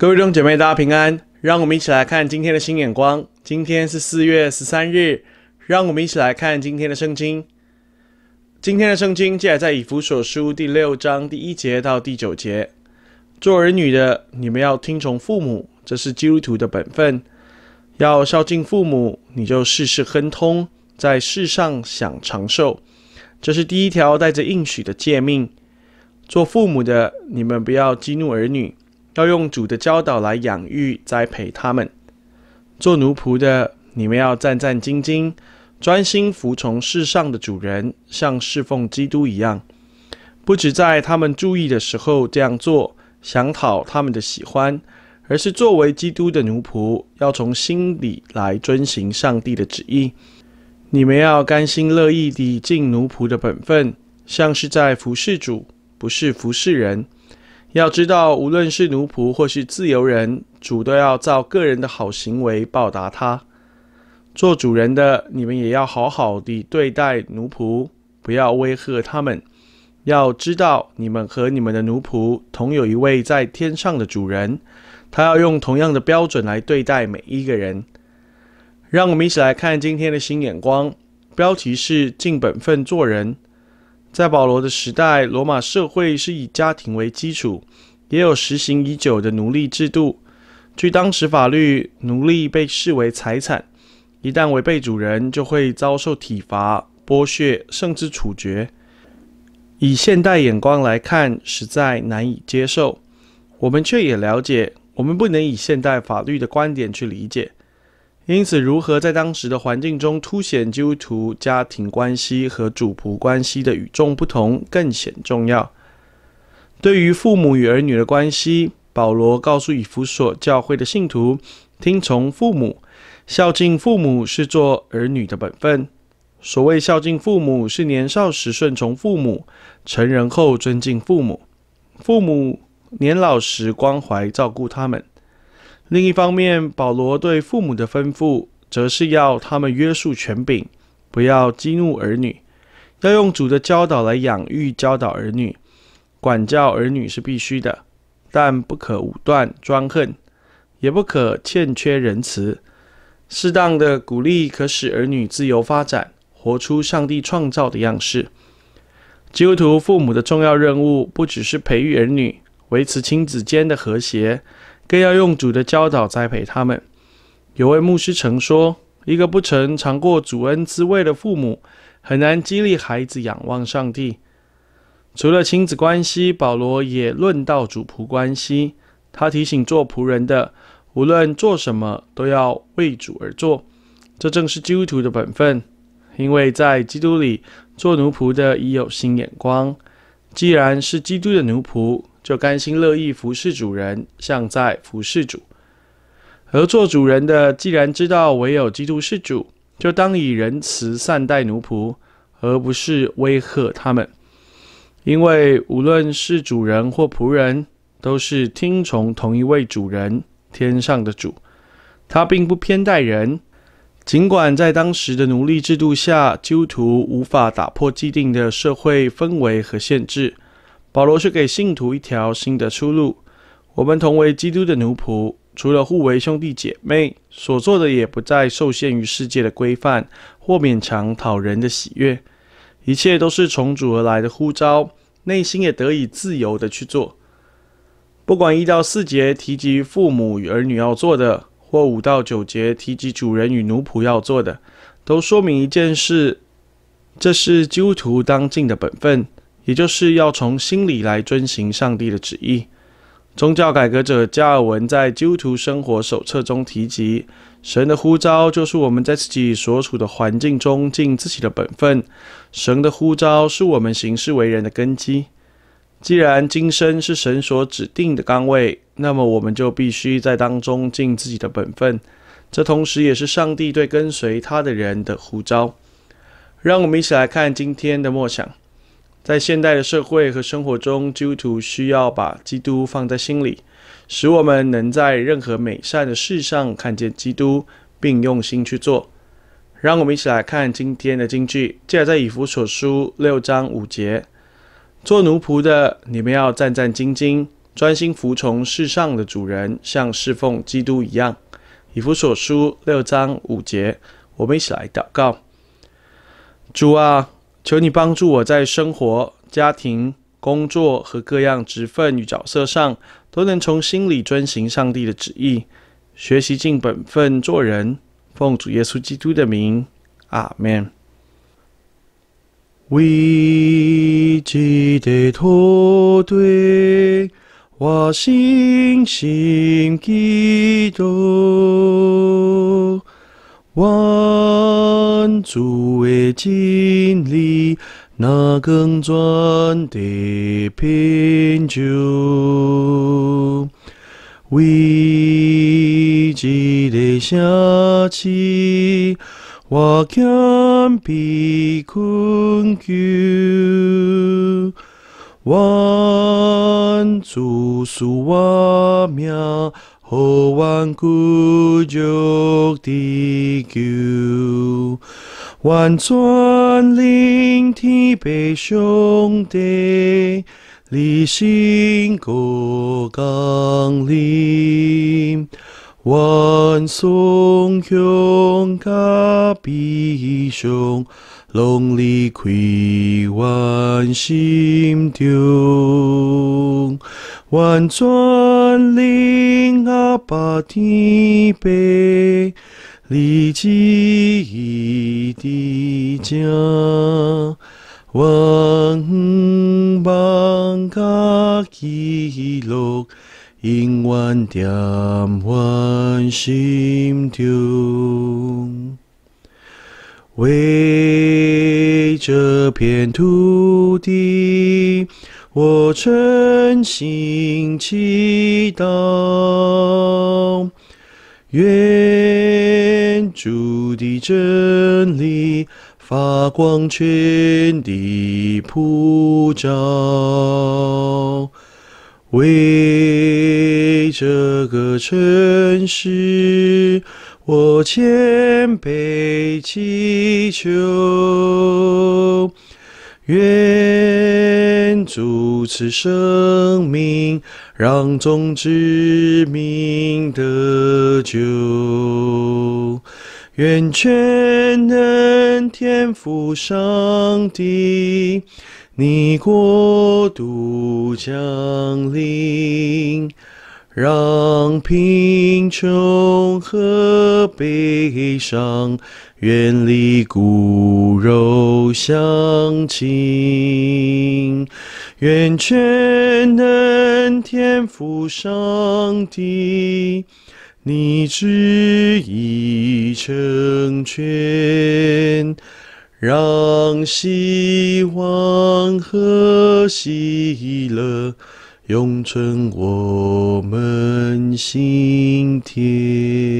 各位弟兄姐妹，大家平安。让我们一起来看今天的新眼光。今天是四月十三日。让我们一起来看今天的圣经。今天的圣经记载在以弗所书第六章第一节到第九节。做儿女的，你们要听从父母，这是基督徒的本分。要孝敬父母，你就事事亨通，在世上享长寿。这是第一条带着应许的诫命。做父母的，你们不要激怒儿女。要用主的教导来养育、栽培他们。做奴仆的，你们要战战兢兢，专心服从世上的主人，像侍奉基督一样。不止在他们注意的时候这样做，想讨他们的喜欢，而是作为基督的奴仆，要从心里来遵行上帝的旨意。你们要甘心乐意地尽奴仆的本分，像是在服侍主，不是服侍人。要知道，无论是奴仆或是自由人，主都要照个人的好行为报答他。做主人的，你们也要好好的对待奴仆，不要威吓他们。要知道，你们和你们的奴仆同有一位在天上的主人，他要用同样的标准来对待每一个人。让我们一起来看今天的新眼光，标题是“尽本分做人”。在保罗的时代，罗马社会是以家庭为基础，也有实行已久的奴隶制度。据当时法律，奴隶被视为财产，一旦违背主人，就会遭受体罚、剥削，甚至处决。以现代眼光来看，实在难以接受。我们却也了解，我们不能以现代法律的观点去理解。因此，如何在当时的环境中凸显基督徒家庭关系和主仆关系的与众不同，更显重要。对于父母与儿女的关系，保罗告诉以弗所教会的信徒：听从父母、孝敬父母是做儿女的本分。所谓孝敬父母，是年少时顺从父母，成人后尊敬父母，父母年老时关怀照顾他们。另一方面，保罗对父母的吩咐，则是要他们约束权柄，不要激怒儿女，要用主的教导来养育教导儿女。管教儿女是必须的，但不可武断专横，也不可欠缺仁慈。适当的鼓励可使儿女自由发展，活出上帝创造的样式。基督徒父母的重要任务，不只是培育儿女，维持亲子间的和谐。更要用主的教导栽培他们。有位牧师曾说：“一个不曾尝过主恩滋味的父母，很难激励孩子仰望上帝。”除了亲子关系，保罗也论到主仆关系。他提醒做仆人的，无论做什么都要为主而做，这正是基督徒的本分。因为在基督里做奴仆的已有新眼光，既然是基督的奴仆。就甘心乐意服侍主人，像在服侍主；而做主人的，既然知道唯有基督是主，就当以仁慈善待奴仆，而不是威吓他们。因为无论是主人或仆人，都是听从同一位主人——天上的主。他并不偏待人。尽管在当时的奴隶制度下，基督徒无法打破既定的社会氛围和限制。保罗却给信徒一条新的出路：我们同为基督的奴仆，除了互为兄弟姐妹，所做的也不再受限于世界的规范或勉强讨人的喜悦。一切都是从主而来的呼召，内心也得以自由的去做。不管一到四节提及父母与儿女要做的，或五到九节提及主人与奴仆要做的，都说明一件事：这是基督徒当尽的本分。也就是要从心里来遵循上帝的旨意。宗教改革者加尔文在《基督徒生活手册》中提及，神的呼召就是我们在自己所处的环境中尽自己的本分。神的呼召是我们行事为人的根基。既然今生是神所指定的岗位，那么我们就必须在当中尽自己的本分。这同时也是上帝对跟随他的人的呼召。让我们一起来看今天的默想。在现代的社会和生活中，基督徒需要把基督放在心里，使我们能在任何美善的事上看见基督，并用心去做。让我们一起来看今天的经句，记载在以弗所书六章五节：“做奴仆的，你们要战战兢兢，专心服从世上的主人，像侍奉基督一样。”以弗所书六章五节。我们一起来祷告：主啊。求你帮助我在生活、家庭、工作和各样职分与角色上，都能从心里遵行上帝的旨意，学习尽本分做人。奉主耶稣基督的名，阿门。We l i f t 我信心基督。万祝的锦鲤，那更赚的贫洲。为一的城市，我愿比困秋。万祝是我名。何忘故旧弟兄？万川聆听悲兄弟，离心过江岭，万松雄家比雄，龙里开万心田。万转灵阿爸的背，离奇的像，往日个记录，永远惦我心中。喂。这片土地，我真心祈祷，愿主的真理发光，全地普照，为这个城市。我虔诚祈求，愿主赐生命，让众子民得救。愿全能天父上帝，你国度降临。让贫穷和悲伤远离骨肉乡亲，愿全能天父上帝，你旨意成全，让希望和喜乐。永存我们心田。